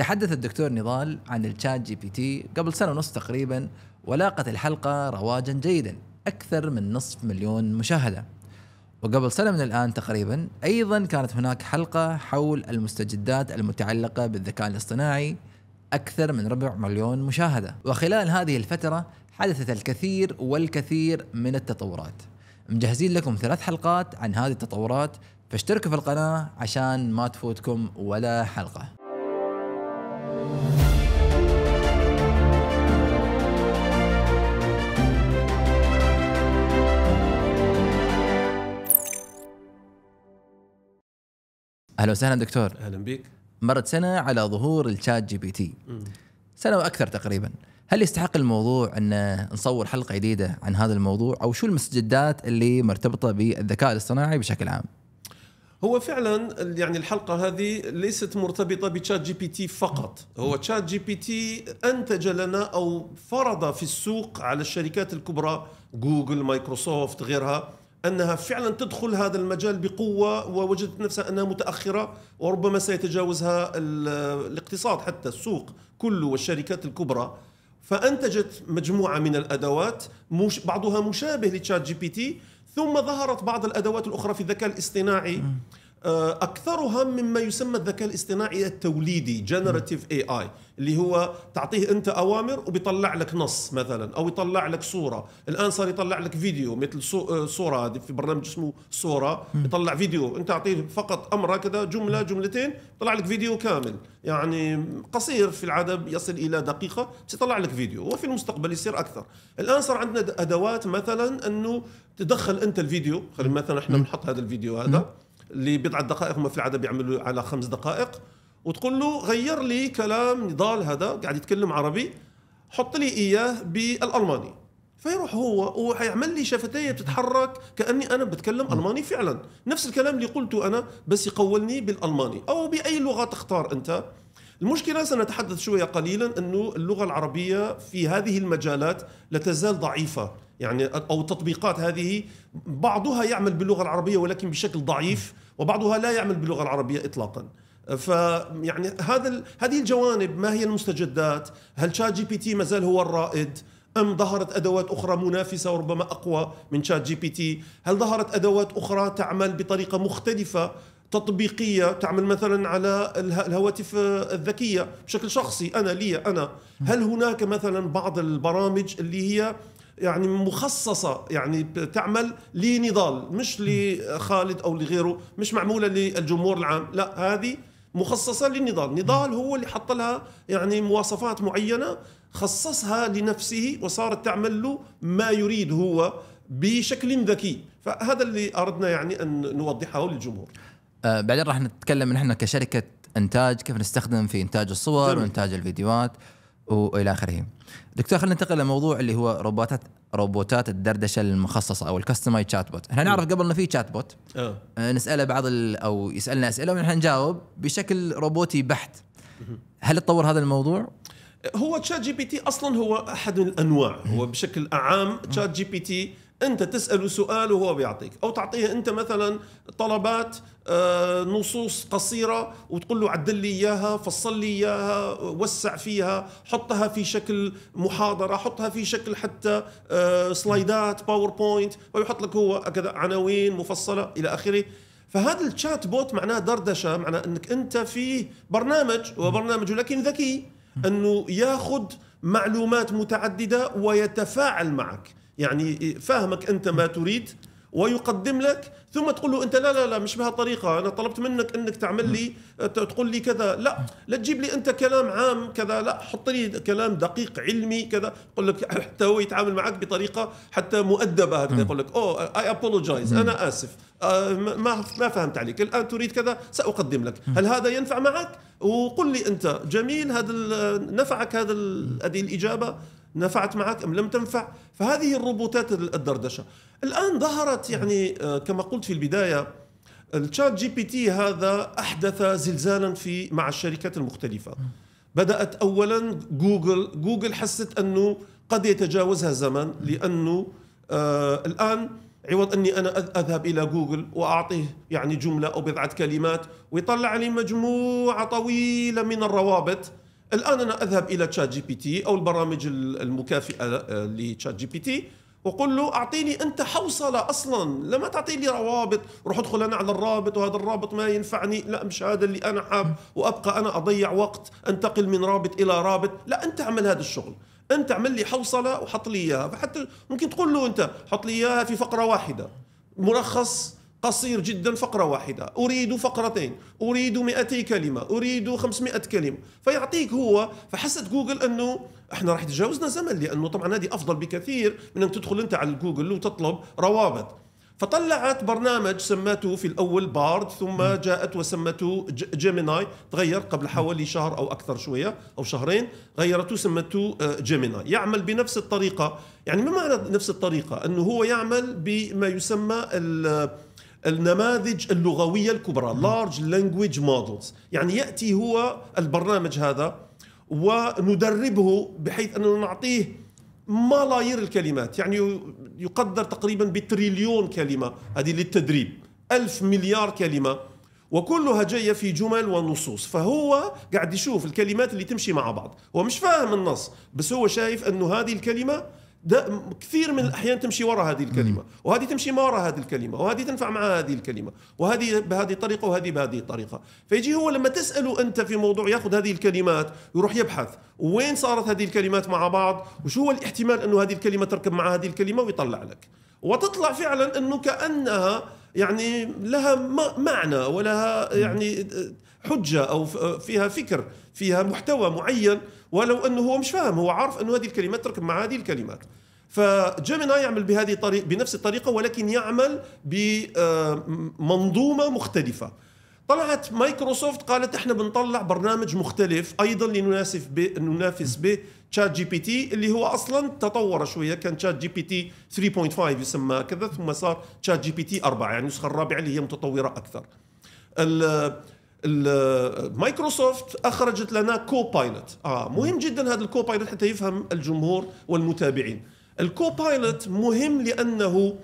تحدث الدكتور نضال عن الشات جي بي تي قبل سنة ونص تقريبا ولاقت الحلقة رواجا جيدا أكثر من نصف مليون مشاهدة وقبل سنة من الآن تقريبا أيضا كانت هناك حلقة حول المستجدات المتعلقة بالذكاء الاصطناعي أكثر من ربع مليون مشاهدة وخلال هذه الفترة حدثت الكثير والكثير من التطورات مجهزين لكم ثلاث حلقات عن هذه التطورات فاشتركوا في القناة عشان ما تفوتكم ولا حلقة اهلا وسهلا دكتور اهلا بك مرت سنه على ظهور الشات جي بي تي سنه واكثر تقريبا هل يستحق الموضوع ان نصور حلقه جديده عن هذا الموضوع او شو المستجدات اللي مرتبطه بالذكاء الاصطناعي بشكل عام هو فعلا يعني الحلقه هذه ليست مرتبطه بتشات جي بي تي فقط هو تشات جي بي تي انتج لنا او فرض في السوق على الشركات الكبرى جوجل مايكروسوفت غيرها انها فعلا تدخل هذا المجال بقوه ووجدت نفسها انها متاخره وربما سيتجاوزها الاقتصاد حتى السوق كله والشركات الكبرى فانتجت مجموعه من الادوات بعضها مشابه لتشات جي بي تي ثم ظهرت بعض الادوات الاخرى في الذكاء الاصطناعي آه، اكثرها مما يسمى الذكاء الاصطناعي التوليدي جنراتيف اي اي اللي هو تعطيه انت اوامر وبيطلع لك نص مثلا او يطلع لك صوره الان صار يطلع لك فيديو مثل آه، صوره في برنامج اسمه صوره يطلع فيديو انت اعطيه فقط امر هكذا جمله جملتين طلع لك فيديو كامل يعني قصير في العاده يصل الى دقيقه سيطلع لك فيديو وفي المستقبل يصير اكثر الان صار عندنا ادوات مثلا انه تدخل انت الفيديو خلينا مثلا احنا بنحط هذا الفيديو هذا لبضع دقائق هم في العاده بيعملوا على خمس دقائق وتقول له غير لي كلام نضال هذا قاعد يتكلم عربي حط لي اياه بالالماني فيروح هو وحيعمل لي شفتي بتتحرك كاني انا بتكلم الماني فعلا نفس الكلام اللي قلته انا بس يقولني بالالماني او باي لغه تختار انت المشكلة سنتحدث شوية قليلا أنه اللغة العربية في هذه المجالات لا تزال ضعيفة يعني أو التطبيقات هذه بعضها يعمل باللغة العربية ولكن بشكل ضعيف وبعضها لا يعمل باللغه العربيه اطلاقا فيعني هذا هذه الجوانب ما هي المستجدات؟ هل شات جي بي تي ما زال هو الرائد؟ أم ظهرت أدوات أخرى منافسة وربما أقوى من شات جي بي تي هل ظهرت أدوات أخرى تعمل بطريقة مختلفة تطبيقية تعمل مثلا على الهواتف الذكية بشكل شخصي أنا لي أنا هل هناك مثلا بعض البرامج اللي هي يعني مخصصة يعني تعمل لنضال مش لخالد أو لغيره مش معمولة للجمهور العام لا هذه مخصصة للنضال نضال هو اللي حط لها يعني مواصفات معينة خصصها لنفسه وصارت تعمل له ما يريد هو بشكل ذكي فهذا اللي أردنا يعني أن نوضحه للجمهور آه بعدين راح نتكلم نحن كشركة إنتاج كيف نستخدم في إنتاج الصور جميل. وإنتاج الفيديوهات والى اخره. دكتور خلينا ننتقل لموضوع اللي هو روبوتات روبوتات الدردشه المخصصه او الكستمايز شات بوت، احنا نعرف قبل انه في شات آه. بوت آه، نساله بعض او يسالنا اسئله ونحن نجاوب بشكل روبوتي بحت. هل تطور هذا الموضوع؟ هو تشات جي بي تي اصلا هو احد الانواع هو بشكل عام تشات جي بي تي انت تساله سؤال وهو بيعطيك او تعطيه انت مثلا طلبات آه، نصوص قصيره وتقول له عدل لي اياها فصل لي اياها وسع فيها حطها في شكل محاضره حطها في شكل حتى آه، سلايدات باوربوينت ويحط لك هو كذا عناوين مفصله الى اخره فهذا الشات بوت معناه دردشه معناه انك انت في برنامج وبرنامج لكن ذكي انه ياخذ معلومات متعدده ويتفاعل معك يعني فاهمك انت ما تريد ويقدم لك ثم تقول له انت لا لا لا مش بهالطريقه انا طلبت منك انك تعمل لي تقول لي كذا لا لا تجيب لي انت كلام عام كذا لا حط لي كلام دقيق علمي كذا يقول لك حتى هو يتعامل معك بطريقه حتى مؤدبه هكذا يقول لك او اي ابولوجايز انا اسف آه، ما ما فهمت عليك الان تريد كذا ساقدم لك هل هذا ينفع معك وقل لي انت جميل هذا نفعك هذا هذه الاجابه نفعت معك ام لم تنفع فهذه الروبوتات الدردشه الان ظهرت يعني آه، كما قلت في البدايه الشات جي بي تي هذا احدث زلزالا في مع الشركات المختلفه بدات اولا جوجل جوجل حست انه قد يتجاوزها الزمن لانه آه الان عوض اني انا اذهب الى جوجل واعطيه يعني جمله او بضعه كلمات ويطلع لي مجموعه طويله من الروابط الان انا اذهب الى تشات جي بي تي او البرامج المكافئه لتشات جي بي تي وقل له اعطيني انت حوصله اصلا لما تعطي لي روابط روح ادخل انا على الرابط وهذا الرابط ما ينفعني لا مش هذا اللي انا حاب وابقى انا اضيع وقت انتقل من رابط الى رابط لا انت اعمل هذا الشغل انت اعمل لي حوصله وحط لي اياها فحتى ممكن تقول له انت حط لي اياها في فقره واحده ملخص قصير جدا فقرة واحدة أريد فقرتين أريد 200 كلمة أريد 500 كلمة فيعطيك هو فحست جوجل أنه احنا راح تجاوزنا زمن لأنه طبعا هذه أفضل بكثير من أن تدخل أنت على جوجل وتطلب روابط فطلعت برنامج سمته في الاول بارد ثم جاءت وسمته جيميناي تغير قبل حوالي شهر او اكثر شويه او شهرين غيرته سمته آه، جيميناي يعمل بنفس الطريقه يعني ما معنى نفس الطريقه انه هو يعمل بما يسمى النماذج اللغوية الكبرى large language models يعني يأتي هو البرنامج هذا وندربه بحيث أننا نعطيه ملايير الكلمات يعني يقدر تقريبا بتريليون كلمة هذه للتدريب ألف مليار كلمة وكلها جاية في جمل ونصوص فهو قاعد يشوف الكلمات اللي تمشي مع بعض هو مش فاهم النص بس هو شايف أنه هذه الكلمة كثير من الاحيان تمشي وراء هذه الكلمه وهذه تمشي ما وراء هذه الكلمه وهذه تنفع مع هذه الكلمه وهذه بهذه الطريقه وهذه بهذه الطريقه فيجي هو لما تساله انت في موضوع ياخذ هذه الكلمات يروح يبحث وين صارت هذه الكلمات مع بعض وشو هو الاحتمال انه هذه الكلمه تركب مع هذه الكلمه ويطلع لك وتطلع فعلا انه كانها يعني لها معنى ولها يعني آه، حجه او فيها فكر فيها محتوى معين ولو انه هو مش فاهم هو عارف انه هذه الكلمات تركب مع هذه الكلمات فجيمينا يعمل بهذه الطريقه بنفس الطريقه ولكن يعمل بمنظومه آه، مختلفه طلعت مايكروسوفت قالت احنا بنطلع برنامج مختلف ايضا لننافس به ننافس به تشات جي بي تي اللي هو اصلا تطور شويه كان تشات جي بي تي 3.5 يسمى كذا ثم صار تشات جي بي تي 4 يعني النسخه الرابعه اللي هي متطوره اكثر مايكروسوفت اخرجت لنا كوبايلوت اه مهم جدا هذا الكوبايلوت حتى يفهم الجمهور والمتابعين الكوبايلوت مهم لانه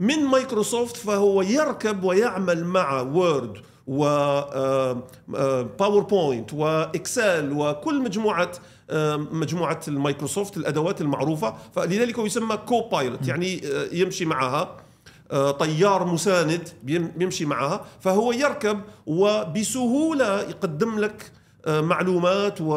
من مايكروسوفت فهو يركب ويعمل مع وورد و باوربوينت واكسل وكل مجموعه آه، مجموعه المايكروسوفت الادوات المعروفه فلذلك هو يسمى كوبايلوت يعني آه، يمشي معها آه، طيار مساند بيمشي معها فهو يركب وبسهوله يقدم لك آه، معلومات و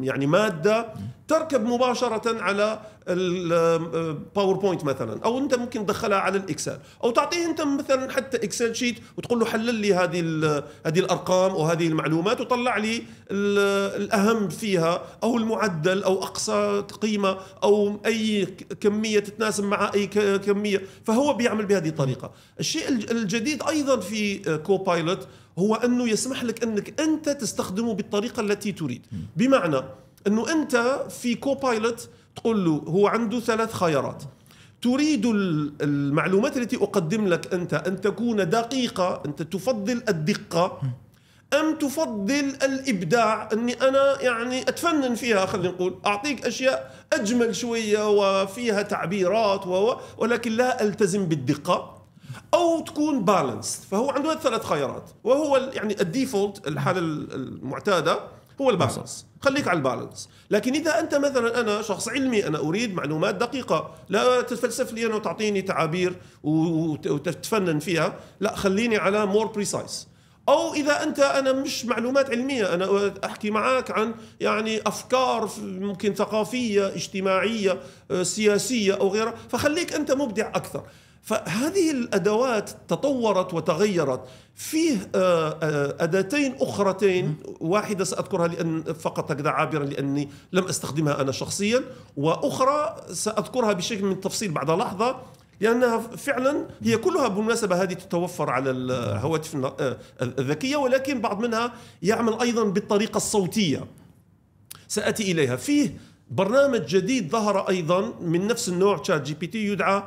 يعني ماده تركب مباشره على الباوربوينت آه، مثلا او انت ممكن تدخلها على الاكسل او تعطيه انت مثلا حتى اكسل شيت وتقول له حلل لي هذه هذه الارقام وهذه المعلومات وطلع لي الاهم فيها او المعدل او اقصى قيمه او اي كميه تتناسب مع اي كميه فهو بيعمل بهذه الطريقه الشيء الجديد ايضا في كوبايلوت آه، هو انه يسمح لك انك انت تستخدمه بالطريقه التي تريد بمعنى انه انت في كوبايلوت تقول له هو عنده ثلاث خيارات تريد المعلومات التي اقدم لك انت ان تكون دقيقه انت تفضل الدقه ام تفضل الابداع اني انا يعني اتفنن فيها خلينا نقول اعطيك اشياء اجمل شويه وفيها تعبيرات ولكن لا التزم بالدقه او تكون بالانس فهو عنده ثلاث خيارات وهو يعني الديفولت الحاله المعتاده هو البالانس خليك على البالانس لكن اذا انت مثلا انا شخص علمي انا اريد معلومات دقيقه لا تتفلسف لي انا وتعطيني تعابير وتتفنن فيها لا خليني على مور بريسايس او اذا انت انا مش معلومات علميه انا احكي معك عن يعني افكار ممكن ثقافيه اجتماعيه آه، سياسيه او غيرها فخليك انت مبدع اكثر فهذه الادوات تطورت وتغيرت فيه آه، آه، اداتين اخرتين واحده ساذكرها لان فقط هكذا عابرا لاني لم استخدمها انا شخصيا واخرى ساذكرها بشكل من التفصيل بعد لحظه لانها فعلا هي كلها بالمناسبه هذه تتوفر على الهواتف آه، الذكيه ولكن بعض منها يعمل ايضا بالطريقه الصوتيه ساتي اليها فيه برنامج جديد ظهر ايضا من نفس النوع تشات جي بي تي يدعى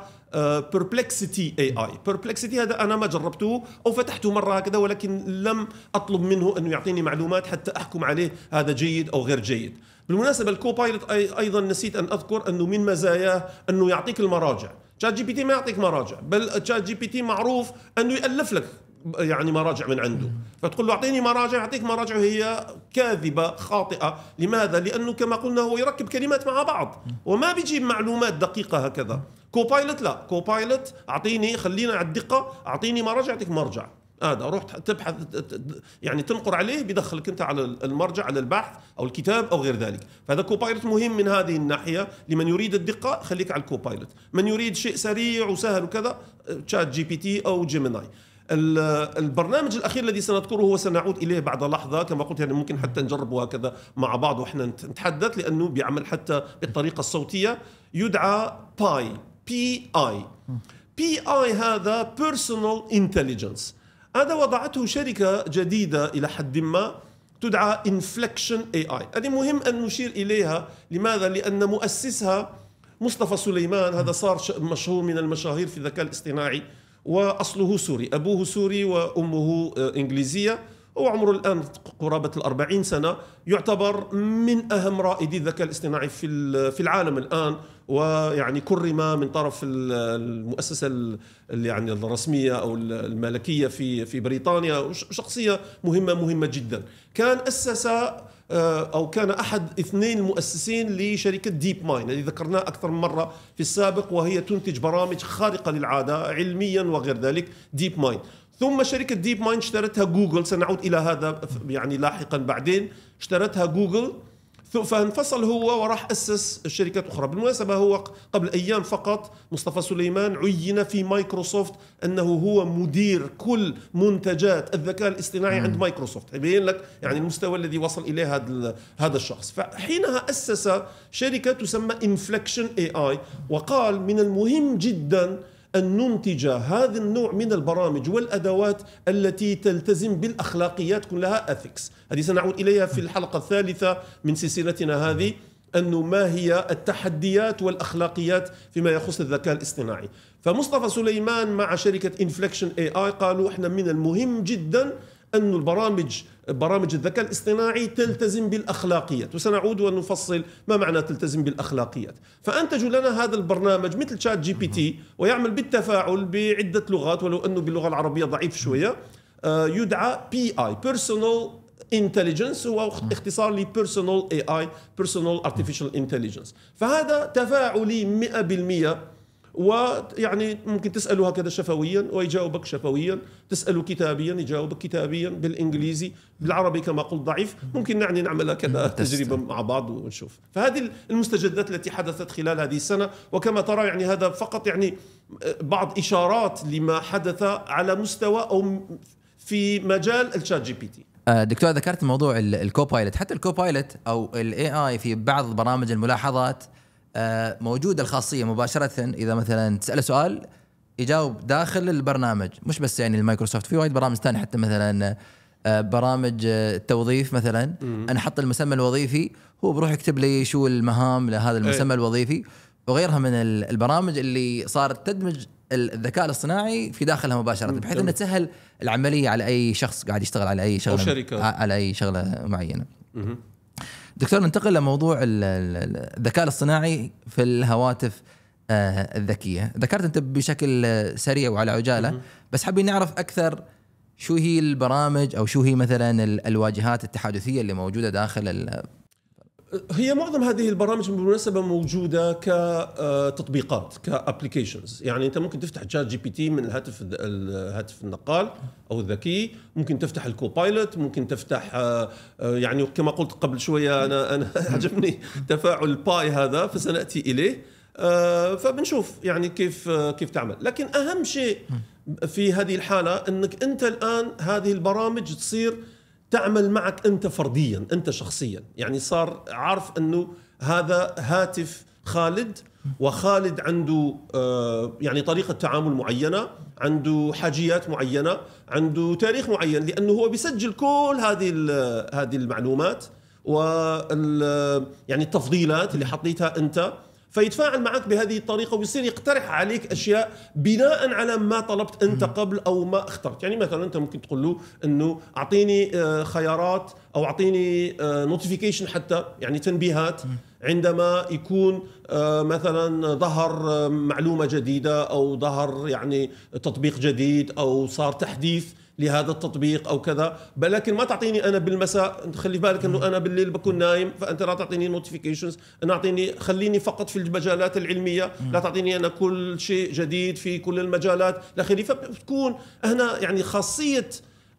بيربلكسيتي اي اي بيربلكسيتي هذا انا ما جربته او فتحته مره هكذا ولكن لم اطلب منه انه يعطيني معلومات حتى احكم عليه هذا جيد او غير جيد بالمناسبه الكوبايلوت ايضا نسيت ان اذكر انه من مزاياه انه يعطيك المراجع تشات جي بي تي ما يعطيك مراجع بل تشات جي بي تي معروف انه يالف لك يعني مراجع من عنده فتقول له اعطيني مراجع يعطيك مراجع هي كاذبة خاطئة لماذا؟ لأنه كما قلنا هو يركب كلمات مع بعض وما بيجيب معلومات دقيقة هكذا كوبايلوت لا كوبايلوت أعطيني خلينا على الدقة أعطيني مرجع أعطيك مرجع هذا آه روح تبحث يعني تنقر عليه بيدخلك انت على المرجع على البحث او الكتاب او غير ذلك فهذا كوبايلوت مهم من هذه الناحيه لمن يريد الدقه خليك على الكوبايلوت من يريد شيء سريع وسهل وكذا تشات جي بي تي او جيميناي البرنامج الاخير الذي سنذكره وسنعود اليه بعد لحظه كما قلت يعني ممكن حتى نجربه هكذا مع بعض واحنا نتحدث لانه بيعمل حتى بالطريقه الصوتيه يدعى باي بي اي بي اي هذا بيرسونال انتليجنس هذا وضعته شركه جديده الى حد ما تدعى انفليكشن اي اي هذه مهم ان نشير اليها لماذا لان مؤسسها مصطفى سليمان هذا صار مشهور من المشاهير في الذكاء الاصطناعي وأصله سوري أبوه سوري وأمه آه، إنجليزية وعمره الآن قرابة الأربعين سنة يعتبر من أهم رائدي الذكاء الاصطناعي في في العالم الآن ويعني كرم من طرف المؤسسة اللي يعني الرسمية أو الملكية في في بريطانيا شخصية مهمة مهمة جدا كان أسس آه، او كان احد اثنين المؤسسين لشركه ديب ماين الذي ذكرناه اكثر من مره في السابق وهي تنتج برامج خارقه للعاده علميا وغير ذلك ديب ماين ثم شركه ديب ماين اشترتها جوجل سنعود الى هذا يعني لاحقا بعدين اشترتها جوجل فانفصل هو وراح اسس شركات اخرى بالمناسبه هو قبل ايام فقط مصطفى سليمان عين في مايكروسوفت انه هو مدير كل منتجات الذكاء الاصطناعي عند مايكروسوفت يبين لك يعني المستوى الذي وصل اليه هذا هذا الشخص فحينها اسس شركه تسمى انفليكشن اي اي وقال من المهم جدا أن ننتج هذا النوع من البرامج والأدوات التي تلتزم بالأخلاقيات كلها أثكس هذه سنعود إليها في الحلقة الثالثة من سلسلتنا هذه أنه ما هي التحديات والأخلاقيات فيما يخص الذكاء الاصطناعي فمصطفى سليمان مع شركة انفليكشن اي اي قالوا احنا من المهم جدا أن البرامج برامج الذكاء الاصطناعي تلتزم بالاخلاقيات وسنعود ونفصل ما معنى تلتزم بالاخلاقيات فانتجوا لنا هذا البرنامج مثل شات جي بي تي ويعمل بالتفاعل بعده لغات ولو انه باللغه العربيه ضعيف شويه آه، يدعى بي اي بيرسونال انتليجنس هو اختصار لبيرسونال اي اي بيرسونال ارتفيشال انتليجنس فهذا تفاعلي 100% ويعني ممكن تساله هكذا شفويا ويجاوبك شفويا تساله كتابيا يجاوبك كتابيا بالانجليزي بالعربي كما قلت ضعيف ممكن يعني نعمل كذا تجربه مع بعض ونشوف فهذه المستجدات التي حدثت خلال هذه السنه وكما ترى يعني هذا فقط يعني آه، بعض اشارات لما حدث على مستوى او في مجال الشات جي بي تي دكتور ذكرت موضوع الكوبايلوت حتى الكوبايلوت او الاي اي في بعض برامج الملاحظات آه، موجوده الخاصيه مباشره اذا مثلا تساله سؤال يجاوب داخل البرنامج مش بس يعني المايكروسوفت في وايد برامج ثانيه حتى مثلا آه، برامج آه، التوظيف مثلا انا احط المسمى الوظيفي هو بروح يكتب لي شو المهام لهذا إيه. المسمى الوظيفي وغيرها من البرامج اللي صارت تدمج الذكاء الاصطناعي في داخلها مباشره بحيث انها تسهل العمليه على اي شخص قاعد يشتغل على اي شغله او شركه على اي شغله معينه. دكتور ننتقل لموضوع الذكاء الاصطناعي في الهواتف آه، الذكيه ذكرت انت بشكل سريع وعلى عجاله بس حابين نعرف اكثر شو هي البرامج او شو هي مثلا الواجهات التحدثيه اللي موجوده داخل هي معظم هذه البرامج بالمناسبه موجوده كتطبيقات آه، كابلكيشنز يعني انت ممكن تفتح تشات جي بي تي من الهاتف الهاتف النقال او الذكي ممكن تفتح الكوبايلوت ممكن تفتح آه، آه، يعني كما قلت قبل شويه انا انا عجبني تفاعل باي هذا فسناتي اليه فبنشوف يعني كيف كيف تعمل لكن اهم شيء في هذه الحاله انك انت الان هذه البرامج تصير تعمل معك انت فرديا انت شخصيا يعني صار عارف انه هذا هاتف خالد وخالد عنده آه، يعني طريقة تعامل معينة عنده حاجيات معينة عنده تاريخ معين لأنه هو بيسجل كل هذه هذه المعلومات وال يعني التفضيلات اللي حطيتها أنت فيتفاعل معك بهذه الطريقه ويصير يقترح عليك اشياء بناء على ما طلبت انت قبل او ما اخترت يعني مثلا انت ممكن تقول له انه اعطيني آه، خيارات او اعطيني نوتيفيكيشن آه، حتى يعني تنبيهات عندما يكون آه، مثلا ظهر معلومه جديده او ظهر يعني تطبيق جديد او صار تحديث لهذا التطبيق او كذا لكن ما تعطيني انا بالمساء خلي بالك انه انا بالليل بكون نايم فانت لا تعطيني نوتيفيكيشنز انا اعطيني خليني فقط في المجالات العلميه لا تعطيني انا كل شيء جديد في كل المجالات الاخيره فبتكون هنا يعني خاصيه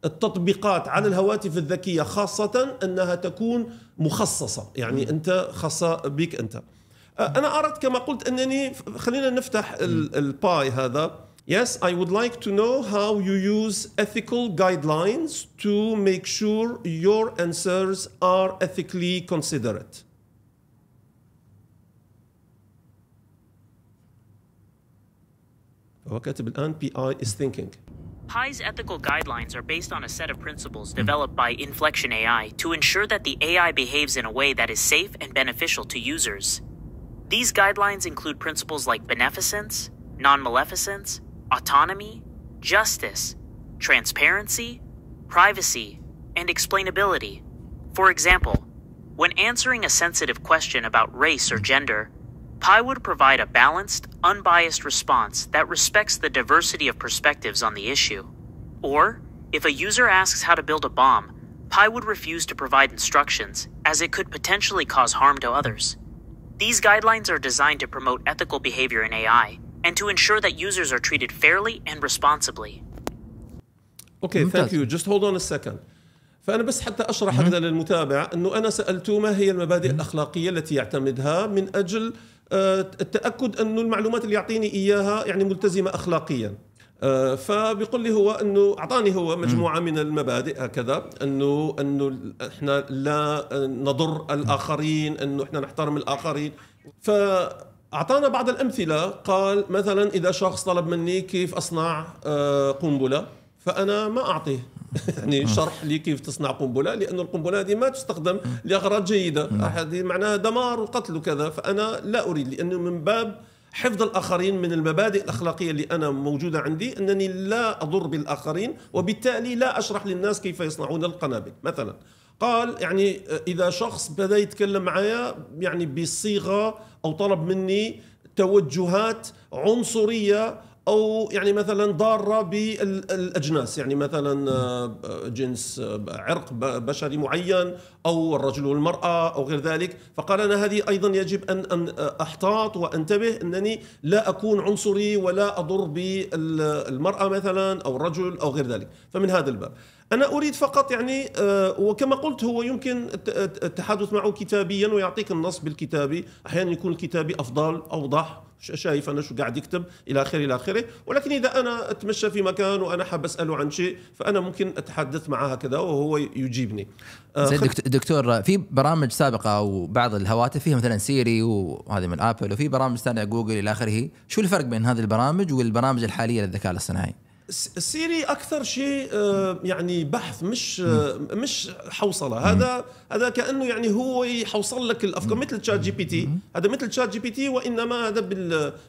التطبيقات على الهواتف الذكيه خاصه انها تكون مخصصه يعني انت خاصه بك انت انا اردت كما قلت انني خلينا نفتح الباي هذا Yes, I would like to know how you use ethical guidelines to make sure your answers are ethically considerate. Oh, PI is thinking. PI's ethical guidelines are based on a set of principles developed by Inflection AI to ensure that the AI behaves in a way that is safe and beneficial to users. These guidelines include principles like beneficence, non maleficence, autonomy, justice, transparency, privacy, and explainability. For example, when answering a sensitive question about race or gender, Pi would provide a balanced, unbiased response that respects the diversity of perspectives on the issue. Or, if a user asks how to build a bomb, Pi would refuse to provide instructions, as it could potentially cause harm to others. These guidelines are designed to promote ethical behavior in AI, and to ensure that users are treated fairly and responsibly. Okay, thank you. Just hold on a second. فأنا بس حتى أشرح هذا للمتابع أنه أنا سألته ما هي المبادئ الأخلاقية التي يعتمدها من أجل آه، التأكد أنه المعلومات اللي يعطيني إياها يعني ملتزمة أخلاقيا آه، فبيقول لي هو انه اعطاني هو مجموعه من المبادئ هكذا انه انه احنا لا آه، نضر الاخرين انه احنا نحترم الاخرين ف اعطانا بعض الامثله قال مثلا اذا شخص طلب مني كيف اصنع آه، قنبله فانا ما اعطيه يعني آه. شرح لي كيف تصنع قنبله لأن القنبله هذه ما تستخدم لاغراض جيده آه. هذه معناها دمار وقتل وكذا فانا لا اريد لانه من باب حفظ الاخرين من المبادئ الاخلاقيه اللي انا موجوده عندي انني لا اضر بالاخرين وبالتالي لا اشرح للناس كيف يصنعون القنابل مثلا قال يعني اذا شخص بدا يتكلم معايا يعني بصيغه او طلب مني توجهات عنصريه او يعني مثلا ضاره بالاجناس يعني مثلا آه، جنس آه، عرق بشري معين او الرجل والمراه او غير ذلك فقال انا هذه ايضا يجب ان احتاط وانتبه انني لا اكون عنصري ولا اضر بالمراه مثلا او الرجل او غير ذلك فمن هذا الباب انا اريد فقط يعني آه، وكما قلت هو يمكن التحدث معه كتابيا ويعطيك النص بالكتابي احيانا يكون الكتابي افضل اوضح شايف انا شو قاعد يكتب الى اخره الى اخره ولكن اذا انا اتمشى في مكان وانا حاب اساله عن شيء فانا ممكن اتحدث معه هكذا وهو يجيبني آه، دكتور في برامج سابقه وبعض الهواتف فيها مثلا سيري وهذه من ابل وفي برامج ثانيه جوجل الى اخره شو الفرق بين هذه البرامج والبرامج الحاليه للذكاء الاصطناعي سيري اكثر شيء آه، يعني بحث مش آه، مش حوصله هذا هذا كانه يعني هو يحوصل لك الافكار مثل تشات جي بي تي هذا مثل تشات جي بي تي وانما هذا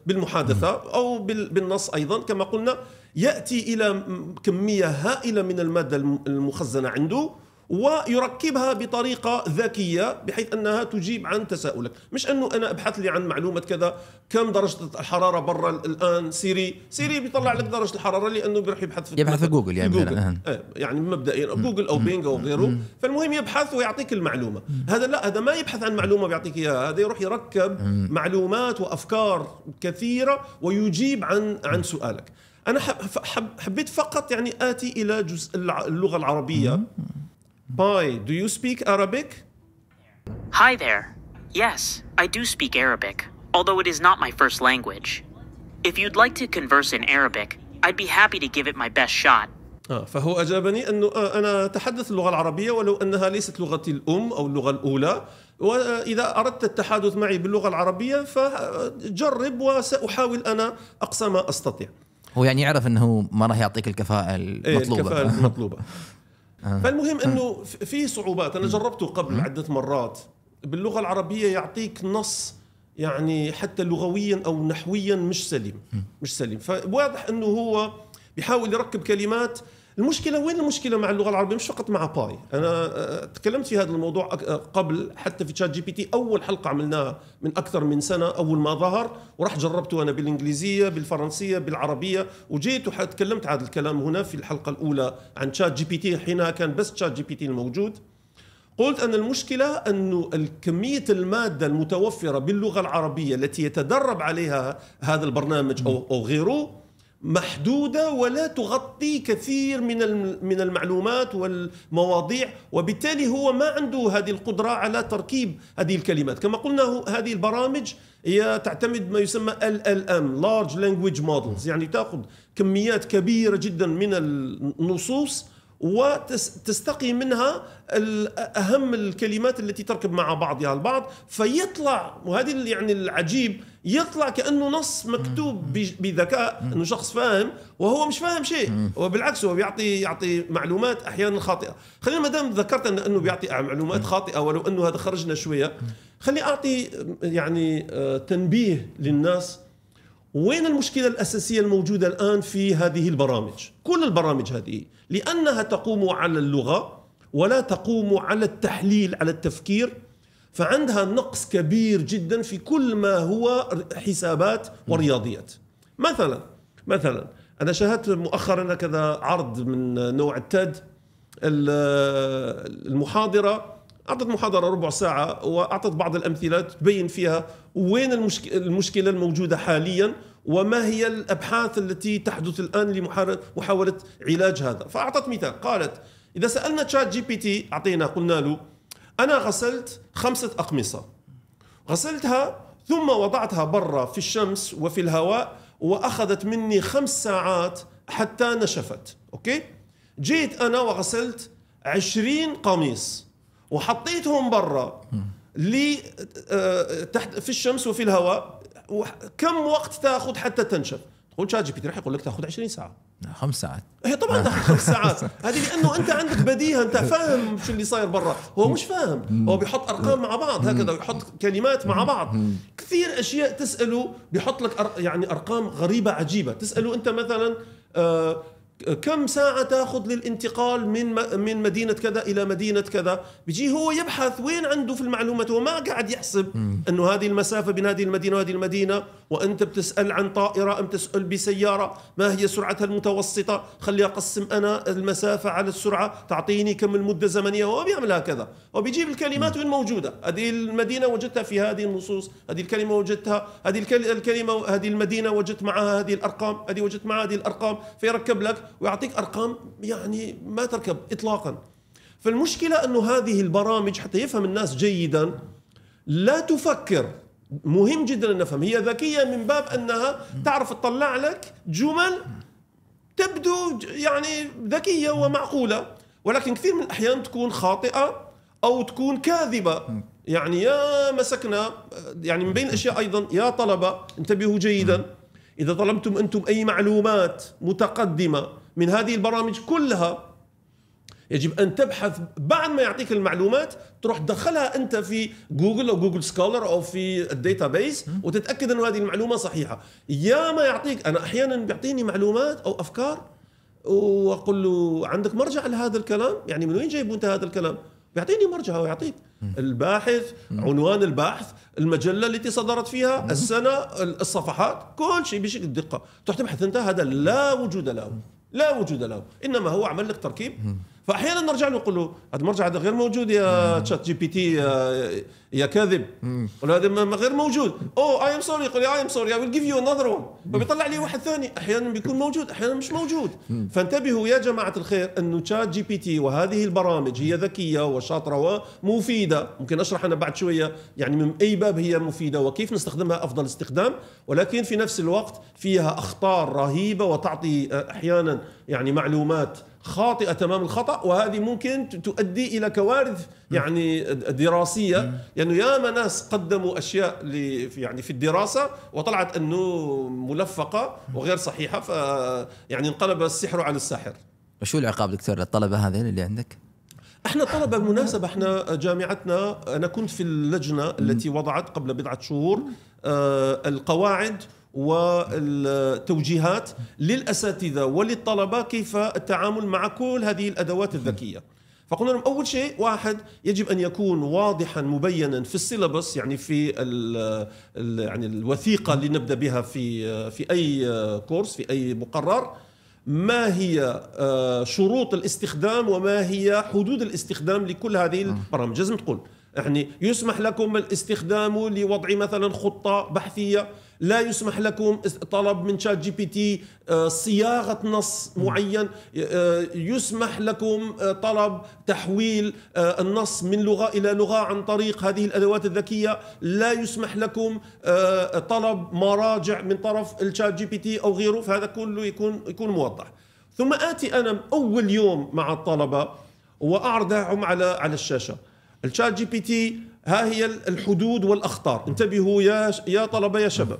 بالمحادثه او بالنص ايضا كما قلنا ياتي الى كميه هائله من الماده المخزنه عنده ويركبها بطريقه ذكيه بحيث انها تجيب عن تساؤلك، مش انه انا ابحث لي عن معلومه كذا كم درجه الحراره برا الان سيري، سيري بيطلع لك درجه الحراره لانه بيروح يبحث في يبحث في جوجل يعني جوجل. الان إيه، يعني مبدئيا يعني جوجل او بينج او غيره، فالمهم يبحث ويعطيك المعلومه، هذا لا هذا ما يبحث عن معلومه بيعطيك اياها، هذا يروح يركب معلومات وافكار كثيره ويجيب عن عن سؤالك. انا حب حبيت فقط يعني اتي الى جزء اللغه العربيه باي دو يو سبيك Arabic? هاي ذير يس اي دو سبيك Arabic, although it is not my first language. If you'd like to converse in Arabic, I'd be happy to give it my best shot. آه فهو أجابني أنه آه أنا أتحدث اللغة العربية ولو أنها ليست لغتي الأم أو اللغة الأولى وإذا أردت التحدث معي باللغة العربية فجرب وسأحاول أنا أقصى ما أستطيع هو يعني يعرف أنه ما راح يعطيك الكفاءة المطلوبة إيه، الكفاءة المطلوبة آه. فالمهم آه. انه في صعوبات انا جربته قبل عده مرات باللغه العربيه يعطيك نص يعني حتى لغويا او نحويا مش سليم مش سليم فواضح انه هو بيحاول يركب كلمات المشكله وين المشكله مع اللغه العربيه مش فقط مع باي انا آه، آه، تكلمت في هذا الموضوع آه، قبل حتى في تشات جي بي تي اول حلقه عملناها من اكثر من سنه اول ما ظهر ورحت جربته انا بالانجليزيه بالفرنسيه بالعربيه وجيت وتكلمت هذا الكلام هنا في الحلقه الاولى عن تشات جي بي تي حينها كان بس تشات جي بي تي الموجود قلت أن المشكلة أن كمية المادة المتوفرة باللغة العربية التي يتدرب عليها هذا البرنامج أو غيره محدوده ولا تغطي كثير من من المعلومات والمواضيع وبالتالي هو ما عنده هذه القدره على تركيب هذه الكلمات كما قلنا هذه البرامج هي تعتمد ما يسمى LLM Large Language Models يعني تاخذ كميات كبيره جدا من النصوص وتستقي منها اهم الكلمات التي تركب مع بعضها البعض فيطلع وهذا يعني العجيب يطلع كانه نص مكتوب بذكاء انه شخص فاهم وهو مش فاهم شيء وبالعكس هو بيعطي يعطي معلومات احيانا خاطئه خلينا ما دام ذكرت انه بيعطي معلومات خاطئه ولو انه هذا خرجنا شويه خلي اعطي يعني آه، تنبيه للناس وين المشكلة الأساسية الموجودة الآن في هذه البرامج كل البرامج هذه لأنها تقوم على اللغة ولا تقوم على التحليل على التفكير فعندها نقص كبير جدا في كل ما هو حسابات ورياضيات مثلا مثلا أنا شاهدت مؤخرا هكذا عرض من نوع التد المحاضرة اعطت محاضره ربع ساعه واعطت بعض الامثله تبين فيها وين المشكله الموجوده حاليا وما هي الابحاث التي تحدث الان لمحاوله علاج هذا فاعطت مثال قالت اذا سالنا تشات جي بي تي اعطينا قلنا له انا غسلت خمسه اقمصه غسلتها ثم وضعتها برا في الشمس وفي الهواء واخذت مني خمس ساعات حتى نشفت اوكي جيت انا وغسلت عشرين قميص وحطيتهم برا ل آه، تحت في الشمس وفي الهواء كم وقت تاخذ حتى تنشف؟ تقول شات جي بي تي راح يقول لك تاخذ 20 ساعه خمس ساعات هي طبعا تاخذ خمس ساعات هذه لانه انت عندك بديهه انت فاهم شو اللي صاير برا هو مش فاهم هو بيحط ارقام مع بعض هكذا ويحط كلمات مع بعض كثير اشياء تساله بيحط لك يعني ارقام غريبه عجيبه تساله انت مثلا آه كم ساعة تاخذ للانتقال من من مدينة كذا إلى مدينة كذا بيجي هو يبحث وين عنده في المعلومات هو ما قاعد يحسب أنه هذه المسافة بين هذه المدينة وهذه المدينة وأنت بتسأل عن طائرة أم تسأل بسيارة ما هي سرعتها المتوسطة خلي أقسم أنا المسافة على السرعة تعطيني كم المدة الزمنية هو بيعمل هكذا وبيجيب الكلمات وين موجودة هذه المدينة وجدتها في هذه النصوص هذه الكلمة وجدتها هذه الكلمة هذه المدينة وجدت معها هذه الأرقام هذه وجدت معها هذه الأرقام فيركب لك ويعطيك ارقام يعني ما تركب اطلاقا فالمشكله انه هذه البرامج حتى يفهم الناس جيدا لا تفكر مهم جدا ان نفهم هي ذكيه من باب انها تعرف تطلع لك جمل تبدو يعني ذكيه ومعقوله ولكن كثير من الاحيان تكون خاطئه او تكون كاذبه يعني يا مسكنا يعني من بين الاشياء ايضا يا طلبه انتبهوا جيدا اذا طلبتم انتم اي معلومات متقدمه من هذه البرامج كلها يجب ان تبحث بعد ما يعطيك المعلومات تروح تدخلها انت في جوجل او جوجل سكولر او في الداتا بيس وتتاكد انه هذه المعلومه صحيحه يا ما يعطيك انا احيانا بيعطيني معلومات او افكار واقول له عندك مرجع لهذا الكلام يعني من وين جايب انت هذا الكلام بيعطيني مرجع ويعطيك الباحث عنوان البحث المجله التي صدرت فيها السنه الصفحات كل شيء بشكل دقه تروح تبحث انت هذا لا وجود له لا وجود له انما هو عمل لك تركيب فاحيانا نرجع له نقول له هذا المرجع هذا غير موجود يا تشات جي بي تي يا, يا كاذب ولا هذا غير موجود او اي ام سوري يقول اي ام سوري اي ويل جيف يو انذر ون فبيطلع لي واحد ثاني احيانا بيكون موجود احيانا مش موجود فانتبهوا يا جماعه الخير انه تشات جي بي تي وهذه البرامج هي ذكيه وشاطره ومفيده ممكن اشرح انا بعد شويه يعني من اي باب هي مفيده وكيف نستخدمها افضل استخدام ولكن في نفس الوقت فيها اخطار رهيبه وتعطي آه، احيانا يعني معلومات خاطئه تمام الخطا وهذه ممكن تؤدي الى كوارث يعني دراسيه لانه يعني ياما ناس قدموا اشياء يعني في الدراسه وطلعت انه ملفقه وغير صحيحه ف يعني انقلب السحر على الساحر. وشو العقاب دكتور للطلبه هذين اللي عندك؟ احنا الطلبه بالمناسبه احنا جامعتنا انا كنت في اللجنه التي وضعت قبل بضعه شهور آه، القواعد والتوجيهات للاساتذه وللطلبه كيف التعامل مع كل هذه الادوات الذكيه فقلنا لهم اول شيء واحد يجب ان يكون واضحا مبينا في السيلابس يعني في الـ الـ يعني الوثيقه اللي نبدا بها في في اي كورس في اي مقرر ما هي آه، شروط الاستخدام وما هي حدود الاستخدام لكل هذه البرامج لازم تقول يعني يسمح لكم الاستخدام لوضع مثلا خطه بحثيه لا يسمح لكم طلب من شات جي بي تي آه، صياغه نص معين آه، يسمح لكم آه، طلب تحويل النص من لغه الى لغه عن طريق هذه الادوات الذكيه لا يسمح لكم طلب مراجع من طرف الشات جي بي تي او غيره فهذا كله يكون يكون موضح ثم اتي انا اول يوم مع الطلبه واعرضهم على على الشاشه الشات جي بي تي ها هي الحدود والاخطار انتبهوا يا يا طلبه يا شباب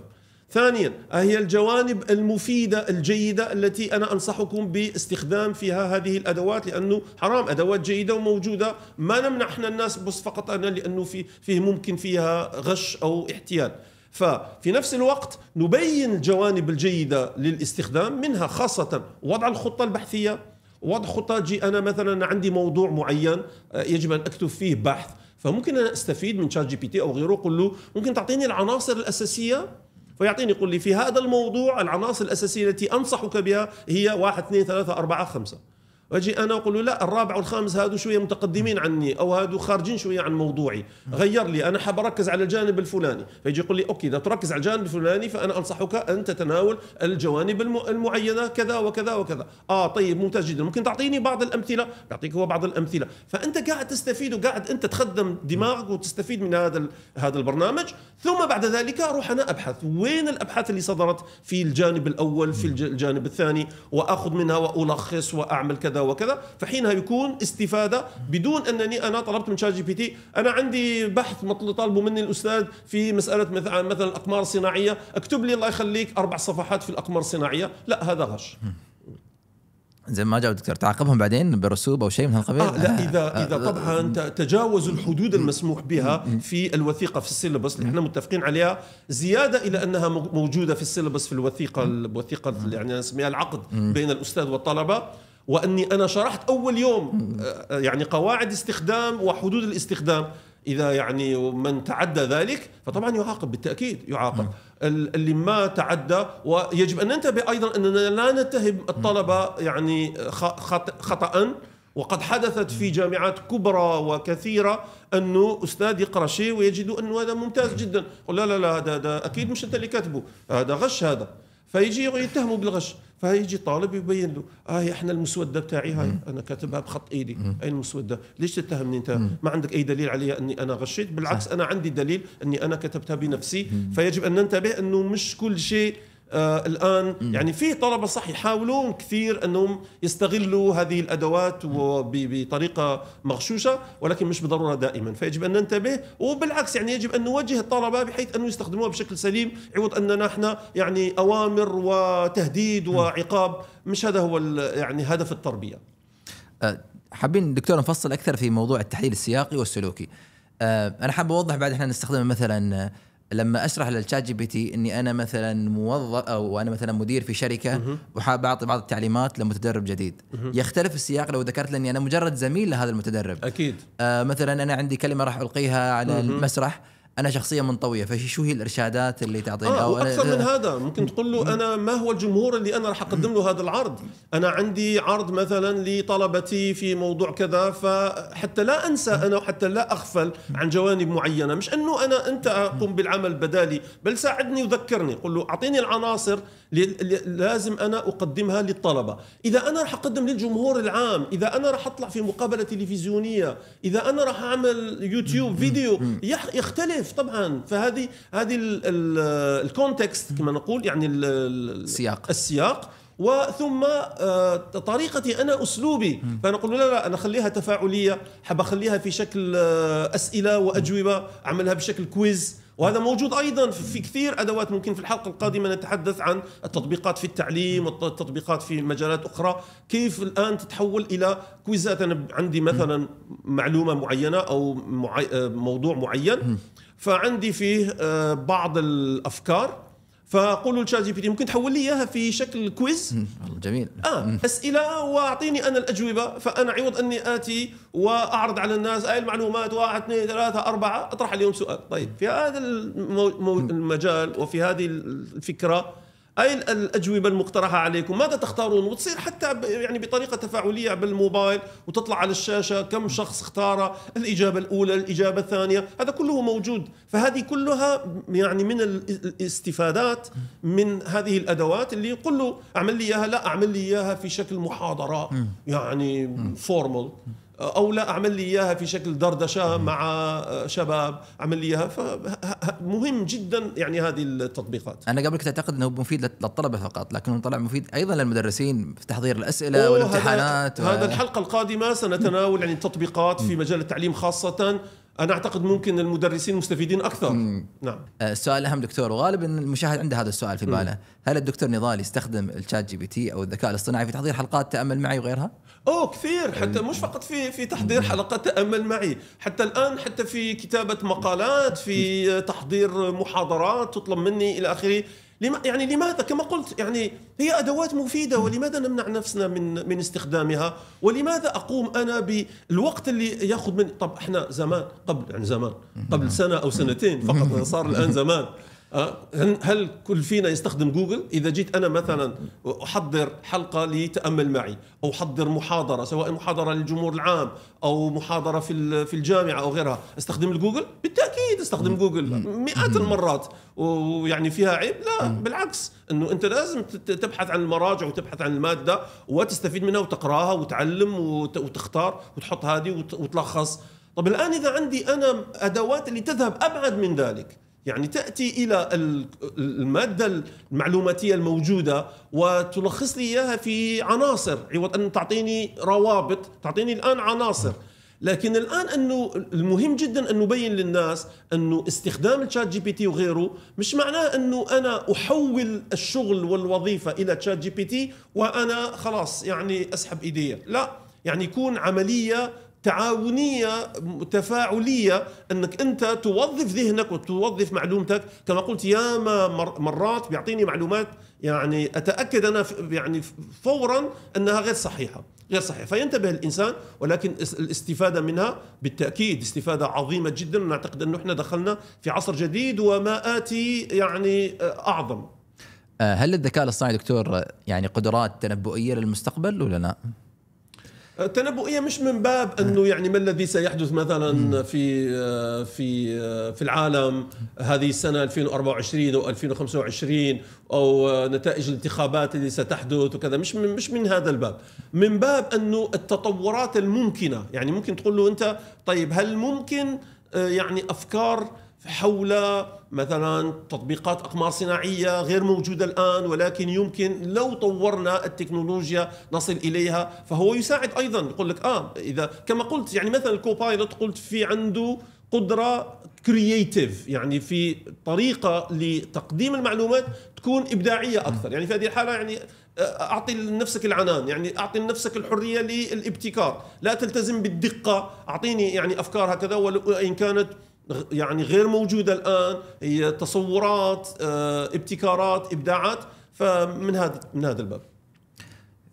ثانيا هي الجوانب المفيدة الجيدة التي أنا أنصحكم باستخدام فيها هذه الأدوات لأنه حرام أدوات جيدة وموجودة ما نمنع احنا الناس بس فقط أنا لأنه في فيه ممكن فيها غش أو احتيال ففي نفس الوقت نبين الجوانب الجيدة للاستخدام منها خاصة وضع الخطة البحثية وضع خطة جي أنا مثلا عندي موضوع معين آه، يجب أن أكتب فيه بحث فممكن أنا أستفيد من شات جي بي تي أو غيره أقول له ممكن تعطيني العناصر الأساسية فيعطيني يقول لي في هذا الموضوع العناصر الأساسية التي أنصحك بها هي واحد اثنين ثلاثة أربعة خمسة اجي انا اقول له لا الرابع والخامس هذو شويه متقدمين عني او هذو خارجين شويه عن موضوعي غير لي انا حاب اركز على الجانب الفلاني فيجي يقول لي اوكي اذا تركز على الجانب الفلاني فانا انصحك ان تتناول الجوانب المعينه كذا وكذا وكذا اه طيب ممتاز جدا ممكن تعطيني بعض الامثله يعطيك هو بعض الامثله فانت قاعد تستفيد وقاعد انت تخدم دماغك وتستفيد من هذا هذا البرنامج ثم بعد ذلك اروح انا ابحث وين الابحاث اللي صدرت في الجانب الاول في الجانب الثاني واخذ منها والخص واعمل كذا وكذا وكذا فحينها يكون استفاده بدون انني انا طلبت من شات جي بي تي انا عندي بحث طالبه مني الاستاذ في مساله مثلا مثلا الاقمار الصناعيه اكتب لي الله يخليك اربع صفحات في الاقمار الصناعيه لا هذا غش زي ما جاء دكتور تعاقبهم بعدين برسوب او شيء من هالقبيل آه لا اذا آه اذا آه، طبعا آه. تجاوزوا الحدود المسموح بها في الوثيقه في السيلبس اللي احنا متفقين عليها زياده الى انها موجوده في السيلبس في الوثيقه الوثيقه اللي يعني نسميها العقد بين الاستاذ والطلبه واني انا شرحت اول يوم آه، آه، يعني قواعد استخدام وحدود الاستخدام اذا يعني من تعدى ذلك فطبعا يعاقب بالتاكيد يعاقب اللي ما تعدى ويجب ان ننتبه ايضا اننا لا نتهم الطلبه يعني خطا وقد حدثت في جامعات كبرى وكثيره انه استاذ يقرا شيء ويجد انه هذا ممتاز جدا لا لا لا هذا اكيد مش انت اللي كاتبه هذا غش هذا فيجي يتهموا بالغش فيجي طالب يبين له اه احنا المسوده بتاعي هاي انا كاتبها بخط ايدي اي المسوده ليش تتهمني انت ما عندك اي دليل علي اني انا غشيت بالعكس انا عندي دليل اني انا كتبتها بنفسي فيجب ان ننتبه انه مش كل شيء آه الان مم. يعني في طلبه صح يحاولون كثير انهم يستغلوا هذه الادوات بطريقه مغشوشه ولكن مش بالضروره دائما فيجب ان ننتبه وبالعكس يعني يجب ان نوجه الطلبه بحيث انه يستخدموها بشكل سليم عوض اننا احنا يعني اوامر وتهديد وعقاب مش هذا هو يعني هدف التربيه أه، حابين دكتور نفصل اكثر في موضوع التحليل السياقي والسلوكي أه، انا حاب اوضح بعد احنا نستخدم مثلا لما اشرح للشات جي بي تي اني انا مثلا موظف او انا مثلا مدير في شركه وحاب اعطي بعض التعليمات لمتدرب جديد يختلف السياق لو ذكرت لاني انا مجرد زميل لهذا المتدرب اكيد آه مثلا انا عندي كلمه راح القيها على المسرح انا شخصيه منطويه فشو هي الارشادات اللي تعطيها آه أو اكثر من هذا ممكن تقول له انا ما هو الجمهور اللي انا راح اقدم له هذا العرض انا عندي عرض مثلا لطلبتي في موضوع كذا فحتى لا انسى انا وحتى لا اغفل عن جوانب معينه مش انه انا انت اقوم بالعمل بدالي بل ساعدني وذكرني قل له اعطيني العناصر اللي لازم انا اقدمها للطلبه اذا انا راح اقدم للجمهور العام اذا انا راح اطلع في مقابله تلفزيونيه اذا انا راح اعمل يوتيوب فيديو يختلف الصيف طبعا فهذه هذه الكونتكست كما نقول يعني السياق السياق وثم آه، طريقتي انا اسلوبي فنقول لا لا انا اخليها تفاعليه حاب اخليها في شكل آه، اسئله واجوبه اعملها بشكل كويز وهذا موجود ايضا في كثير ادوات ممكن في الحلقه القادمه نتحدث عن التطبيقات في التعليم والتطبيقات في مجالات اخرى كيف الان تتحول الى كويزات انا عندي مثلا معلومه معينه او آه، موضوع معين فعندي فيه آه، بعض الافكار فقولوا لشات جي بي تي ممكن تحول لي اياها في شكل كويز جميل اه اسئله واعطيني انا الاجوبه فانا عوض اني اتي واعرض على الناس اي المعلومات واحد اثنين ثلاثه اربعه اطرح عليهم سؤال طيب في هذا المجال وفي هذه الفكره اين الاجوبه المقترحه عليكم؟ ماذا تختارون؟ وتصير حتى يعني بطريقه تفاعليه بالموبايل وتطلع على الشاشه كم شخص اختار الاجابه الاولى، الاجابه الثانيه، هذا كله موجود، فهذه كلها يعني من الاستفادات من هذه الادوات اللي يقول له اعمل لي اياها لا اعمل لي اياها في شكل محاضره يعني فورمال او لا اعمل لي اياها في شكل دردشه مع آه، شباب اعمل لي اياها فمهم جدا يعني هذه التطبيقات انا قبل كنت اعتقد انه مفيد للطلبه فقط لكنه طلع مفيد ايضا للمدرسين في تحضير الاسئله والامتحانات هذا, و... هذا الحلقه القادمه سنتناول يعني التطبيقات في مجال التعليم خاصه انا اعتقد ممكن المدرسين مستفيدين اكثر مم. نعم أه، السؤال الاهم دكتور وغالبا المشاهد عنده هذا السؤال في باله هل الدكتور نضال يستخدم الشات جي بي تي او الذكاء الاصطناعي في تحضير حلقات تامل معي وغيرها اوه كثير حتى مش فقط في في تحضير حلقات تامل معي حتى الان حتى في كتابه مقالات في تحضير محاضرات تطلب مني الى اخره لما يعني لماذا كما قلت يعني هي ادوات مفيده ولماذا نمنع نفسنا من من استخدامها ولماذا اقوم انا بالوقت اللي ياخذ مني طب احنا زمان قبل يعني زمان قبل نعم. سنه او سنتين فقط يعني صار الان زمان آه، هل كل فينا يستخدم جوجل اذا جيت انا مثلا احضر حلقه لتامل معي او احضر محاضره سواء محاضره للجمهور العام او محاضره في في الجامعه او غيرها استخدم الجوجل بالتاكيد استخدم جوجل مئات المرات ويعني فيها عيب لا بالعكس انه انت لازم تبحث عن المراجع وتبحث عن الماده وتستفيد منها وتقراها وتعلم وتختار وتحط هذه وتلخص طب الان اذا عندي انا ادوات اللي تذهب ابعد من ذلك يعني تأتي إلى المادة المعلوماتية الموجودة وتلخص لي إياها في عناصر عوض أن تعطيني روابط تعطيني الآن عناصر لكن الان انه المهم جدا ان نبين للناس انه استخدام الشات جي بي تي وغيره مش معناه انه انا احول الشغل والوظيفه الى تشات جي بي تي وانا خلاص يعني اسحب ايديا لا يعني يكون عمليه تعاونيه تفاعليه انك انت توظف ذهنك وتوظف معلومتك كما قلت يا ما مرات بيعطيني معلومات يعني اتاكد انا يعني فورا انها غير صحيحه غير صحيحه فينتبه الانسان ولكن الاستفاده منها بالتاكيد استفاده عظيمه جدا ونعتقد انه احنا دخلنا في عصر جديد وما اتي يعني آه، اعظم آه، هل الذكاء الاصطناعي دكتور يعني قدرات تنبؤيه للمستقبل ولا لا؟ التنبؤيه مش من باب انه يعني ما الذي سيحدث مثلا في آه، في آه، في العالم هذه السنه 2024 او 2025 او آه، نتائج الانتخابات اللي ستحدث وكذا مش من مش من هذا الباب من باب انه التطورات الممكنه يعني ممكن تقول له انت طيب هل ممكن يعني افكار حول مثلا تطبيقات أقمار صناعية غير موجودة الآن ولكن يمكن لو طورنا التكنولوجيا نصل إليها فهو يساعد أيضا يقول لك آه إذا كما قلت يعني مثلا الكوبايلوت قلت في عنده قدرة كرييتيف يعني في طريقة لتقديم المعلومات تكون إبداعية أكثر يعني في هذه الحالة يعني آه، اعطي لنفسك العنان يعني اعطي لنفسك الحريه للابتكار لا تلتزم بالدقه اعطيني يعني افكار هكذا وان كانت يعني غير موجودة الآن هي تصورات آه، ابتكارات إبداعات فمن هذا من هذا الباب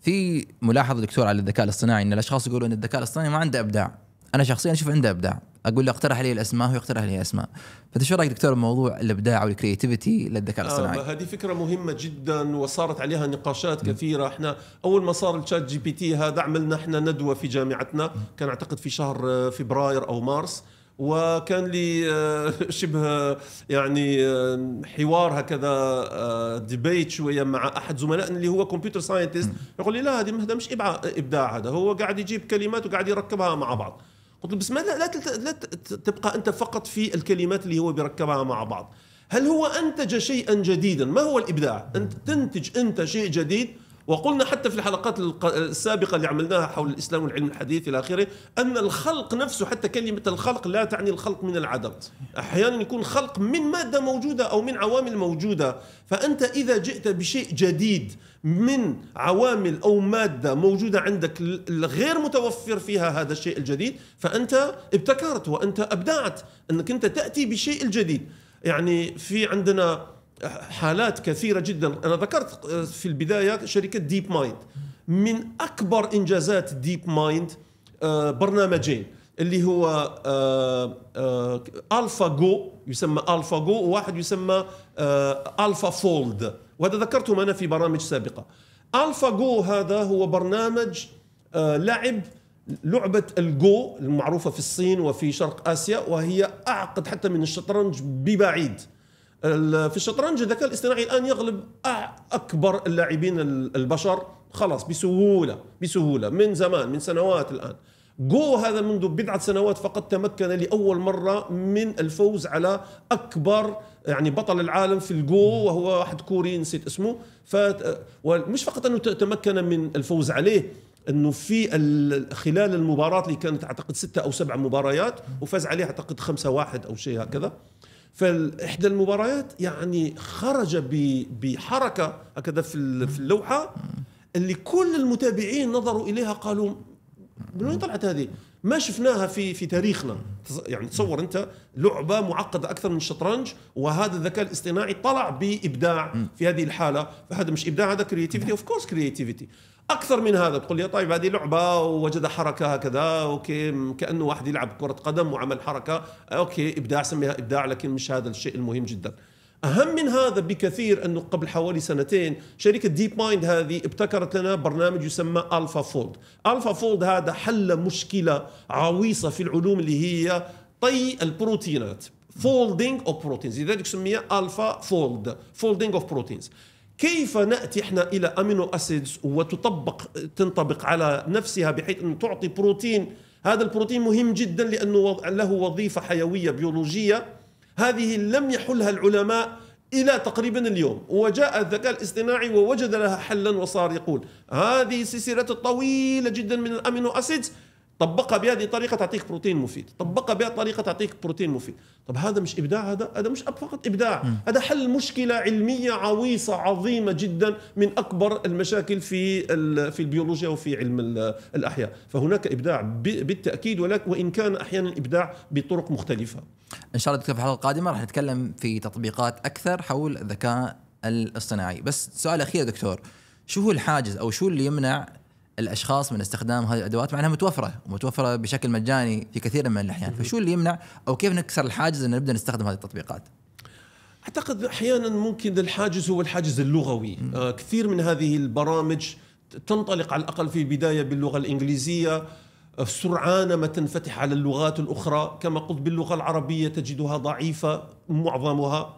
في ملاحظة دكتور على الذكاء الاصطناعي أن الأشخاص يقولون أن الذكاء الاصطناعي ما عنده إبداع أنا شخصيا أشوف عنده إبداع اقول له اقترح لي الاسماء هو يقترح لي اسماء فانت شو رايك دكتور بموضوع الابداع والكرياتيفيتي للذكاء آه، الاصطناعي آه هذه فكره مهمه جدا وصارت عليها نقاشات م. كثيره احنا اول ما صار الشات جي بي تي هذا عملنا احنا ندوه في جامعتنا كان اعتقد في شهر آه، فبراير او مارس وكان لي آه، شبه آه، يعني آه، حوار هكذا ديبيت شويه مع احد زملاء اللي هو كمبيوتر ساينتست يقول لي لا هذه مش ابداع هذا هو قاعد يجيب كلمات وقاعد يركبها مع بعض قلت له بس ما لا, لا, لا تبقى انت فقط في الكلمات اللي هو بيركبها مع بعض هل هو انتج شيئا جديدا ما هو الابداع انت تنتج انت شيء جديد وقلنا حتى في الحلقات السابقه اللي عملناها حول الاسلام والعلم الحديث الى اخره ان الخلق نفسه حتى كلمه الخلق لا تعني الخلق من العدم احيانا يكون خلق من ماده موجوده او من عوامل موجوده فانت اذا جئت بشيء جديد من عوامل او ماده موجوده عندك غير متوفر فيها هذا الشيء الجديد فانت ابتكرت وانت ابدعت انك انت تاتي بشيء الجديد يعني في عندنا حالات كثيره جدا انا ذكرت آه، في البدايه شركه ديب مايند من اكبر انجازات ديب مايند آه، برنامجين اللي هو الفا آه، جو يسمى الفا جو وواحد يسمى الفا فولد وهذا ذكرتهم انا في برامج سابقه الفا جو هذا هو برنامج لعب لعبة الجو المعروفة في الصين وفي شرق آسيا وهي أعقد حتى من الشطرنج ببعيد في الشطرنج الذكاء الاصطناعي الان يغلب اكبر اللاعبين البشر خلاص بسهوله بسهوله من زمان من سنوات الان جو هذا منذ بضعة سنوات فقد تمكن لأول مرة من الفوز على أكبر يعني بطل العالم في الجو وهو واحد كوري نسيت اسمه ف ومش فقط أنه تمكن من الفوز عليه انه في خلال المباراه اللي كانت اعتقد ستة او سبع مباريات وفاز عليه اعتقد خمسة واحد او شيء هكذا فاحدى المباريات يعني خرج بحركه هكذا في في اللوحه اللي كل المتابعين نظروا اليها قالوا من وين طلعت هذه؟ ما شفناها في في تاريخنا يعني تصور انت لعبه معقده اكثر من الشطرنج وهذا الذكاء الاصطناعي طلع بابداع في هذه الحاله فهذا مش ابداع هذا كرياتيفيتي اوف كورس كرياتيفيتي اكثر من هذا تقول لي طيب هذه لعبه ووجد حركه هكذا اوكي كانه واحد يلعب كره قدم وعمل حركه اوكي ابداع سميها ابداع لكن مش هذا الشيء المهم جدا اهم من هذا بكثير انه قبل حوالي سنتين شركه ديب مايند هذه ابتكرت لنا برنامج يسمى الفا فولد الفا فولد هذا حل مشكله عويصه في العلوم اللي هي طي البروتينات فولدينج اوف بروتينز لذلك سميها الفا فولد فولدينج اوف بروتينز كيف ناتي احنا الى امينو اسيدز وتطبق تنطبق على نفسها بحيث ان تعطي بروتين هذا البروتين مهم جدا لانه له وظيفه حيويه بيولوجيه هذه لم يحلها العلماء الى تقريبا اليوم وجاء الذكاء الاصطناعي ووجد لها حلا وصار يقول هذه سلسله طويله جدا من الامينو اسيدز طبقها بهذه الطريقه تعطيك بروتين مفيد طبقها بهذه الطريقه تعطيك بروتين مفيد طب هذا مش ابداع هذا هذا مش فقط ابداع م. هذا حل مشكله علميه عويصه عظيمه جدا من اكبر المشاكل في في البيولوجيا وفي علم الاحياء فهناك ابداع بالتاكيد ولكن وان كان احيانا ابداع بطرق مختلفه ان شاء الله دكتور في الحلقه القادمه راح نتكلم في تطبيقات اكثر حول الذكاء الاصطناعي بس سؤال اخير دكتور شو هو الحاجز او شو اللي يمنع الاشخاص من استخدام هذه الادوات مع انها متوفره ومتوفره بشكل مجاني في كثير من الاحيان فشو اللي يمنع او كيف نكسر الحاجز ان نبدا نستخدم هذه التطبيقات اعتقد احيانا ممكن الحاجز هو الحاجز اللغوي آه كثير من هذه البرامج تنطلق على الاقل في البدايه باللغه الانجليزيه آه، سرعان ما تنفتح على اللغات الاخرى كما قلت باللغه العربيه تجدها ضعيفه معظمها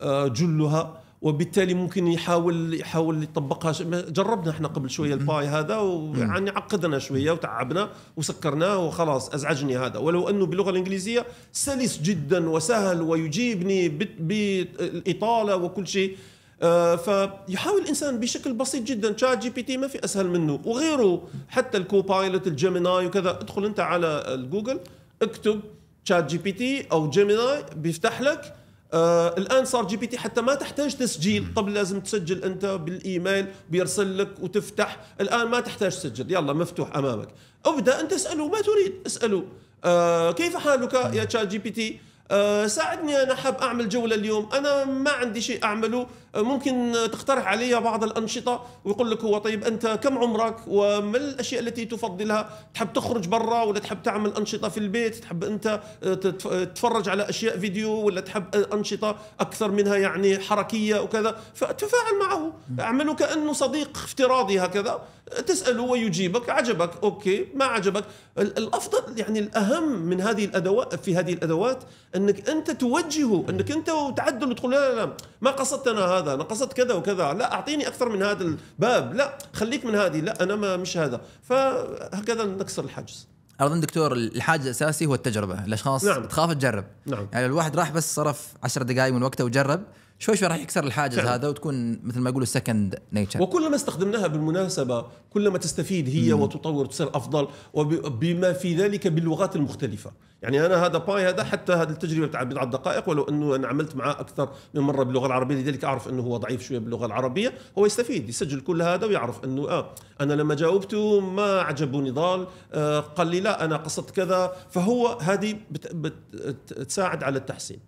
آه جلها وبالتالي ممكن يحاول يحاول يطبقها ش... جربنا احنا قبل شويه الباي هذا ويعني عقدنا شويه وتعبنا وسكرناه وخلاص ازعجني هذا ولو انه باللغه الانجليزيه سلس جدا وسهل ويجيبني بالاطاله وكل شيء آه، فيحاول الانسان بشكل بسيط جدا تشات جي بي تي ما في اسهل منه وغيره حتى الكوبايلوت الجيميناي وكذا ادخل انت على جوجل اكتب تشات جي بي تي او جيميناي بيفتح لك آه الان صار جي بي تي حتى ما تحتاج تسجيل قبل لازم تسجل انت بالايميل بيرسل لك وتفتح الان ما تحتاج تسجل يلا مفتوح امامك ابدا انت اساله ما تريد اساله آه كيف حالك يا تشات جي بي تي آه ساعدني انا حاب اعمل جوله اليوم انا ما عندي شيء اعمله ممكن تقترح علي بعض الأنشطة ويقول لك هو طيب أنت كم عمرك وما الأشياء التي تفضلها تحب تخرج برا ولا تحب تعمل أنشطة في البيت تحب أنت تتفرج على أشياء فيديو ولا تحب أنشطة أكثر منها يعني حركية وكذا فتفاعل معه أعمله كأنه صديق افتراضي هكذا تسأله ويجيبك عجبك أوكي ما عجبك الأفضل يعني الأهم من هذه الأدوات في هذه الأدوات أنك أنت توجهه أنك أنت وتعدل وتقول لا لا لا ما قصدت أنا هذا هذا نقصت كذا وكذا لا أعطيني أكثر من هذا الباب لا خليك من هذه لا أنا ما مش هذا فهكذا نكسر الحاجز اظن دكتور الحاجز الاساسي هو التجربه الاشخاص نعم. تخاف تجرب نعم. يعني الواحد راح بس صرف عشر دقائق من وقته وجرب شوي شوي راح يكسر الحاجز فعلا. هذا وتكون مثل ما يقولوا سكند نيتشر وكلما استخدمناها بالمناسبه كلما تستفيد هي مم. وتطور تصير افضل وبما في ذلك باللغات المختلفه يعني انا هذا باي هذا حتى هذه التجربه تاع بضع دقائق ولو انه انا عملت معاه اكثر من مره باللغه العربيه لذلك اعرف انه هو ضعيف شويه باللغه العربيه هو يستفيد يسجل كل هذا ويعرف انه اه انا لما جاوبته ما عجبه نضال آه قال لي لا انا قصدت كذا فهو هذه بتساعد على التحسين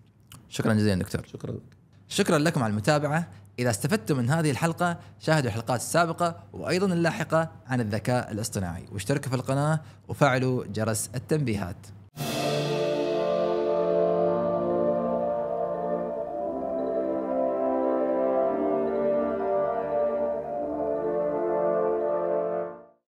شكرا جزيلا دكتور شكرا شكرا لكم على المتابعة إذا استفدتم من هذه الحلقة شاهدوا الحلقات السابقة وأيضا اللاحقة عن الذكاء الاصطناعي واشتركوا في القناة وفعلوا جرس التنبيهات